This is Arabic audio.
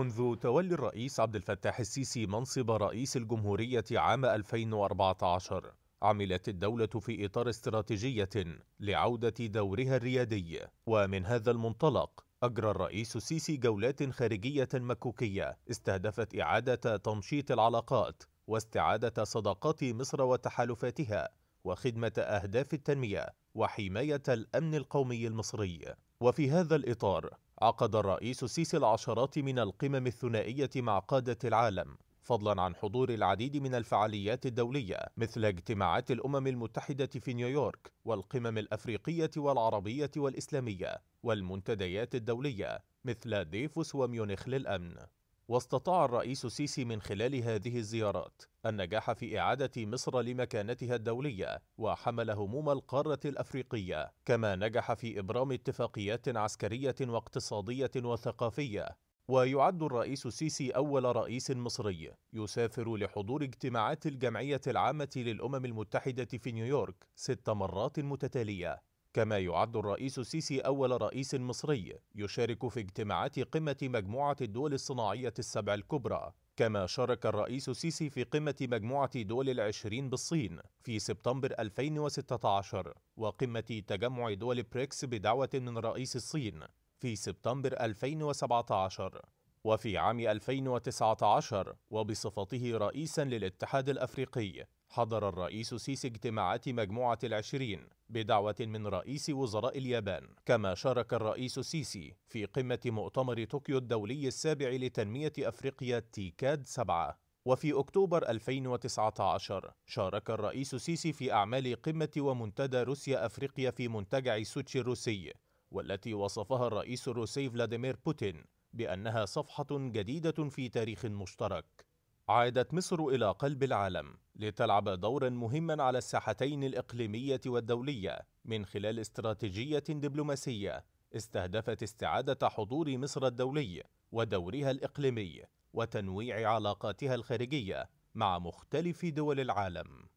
منذ تولي الرئيس عبد الفتاح السيسي منصب رئيس الجمهورية عام 2014 عملت الدولة في إطار استراتيجية لعودة دورها الريادي ومن هذا المنطلق أجرى الرئيس السيسي جولات خارجية مكوكية استهدفت إعادة تنشيط العلاقات واستعادة صداقات مصر وتحالفاتها وخدمة أهداف التنمية وحماية الأمن القومي المصري وفي هذا الإطار عقد الرئيس السيسي العشرات من القمم الثنائية مع قادة العالم فضلا عن حضور العديد من الفعاليات الدولية مثل اجتماعات الأمم المتحدة في نيويورك والقمم الأفريقية والعربية والإسلامية والمنتديات الدولية مثل ديفوس وميونخ للأمن واستطاع الرئيس السيسي من خلال هذه الزيارات النجاح في إعادة مصر لمكانتها الدولية وحمل هموم القارة الأفريقية كما نجح في إبرام اتفاقيات عسكرية واقتصادية وثقافية ويعد الرئيس السيسي أول رئيس مصري يسافر لحضور اجتماعات الجمعية العامة للأمم المتحدة في نيويورك ست مرات متتالية كما يعد الرئيس السيسي أول رئيس مصري يشارك في اجتماعات قمة مجموعة الدول الصناعية السبع الكبرى كما شارك الرئيس السيسي في قمة مجموعة دول العشرين بالصين في سبتمبر 2016 وقمة تجمع دول بريكس بدعوة من رئيس الصين في سبتمبر 2017 وفي عام 2019 وبصفته رئيسا للاتحاد الأفريقي حضر الرئيس سيسي اجتماعات مجموعة العشرين بدعوة من رئيس وزراء اليابان كما شارك الرئيس سيسي في قمة مؤتمر طوكيو الدولي السابع لتنمية أفريقيا تيكاد سبعة وفي أكتوبر 2019 شارك الرئيس سيسي في أعمال قمة ومنتدى روسيا أفريقيا في منتجع سوتشي الروسي والتي وصفها الرئيس الروسي فلاديمير بوتين بأنها صفحة جديدة في تاريخ مشترك عادت مصر إلى قلب العالم لتلعب دورا مهما على الساحتين الإقليمية والدولية من خلال استراتيجية دبلوماسية استهدفت استعادة حضور مصر الدولي ودورها الإقليمي وتنويع علاقاتها الخارجية مع مختلف دول العالم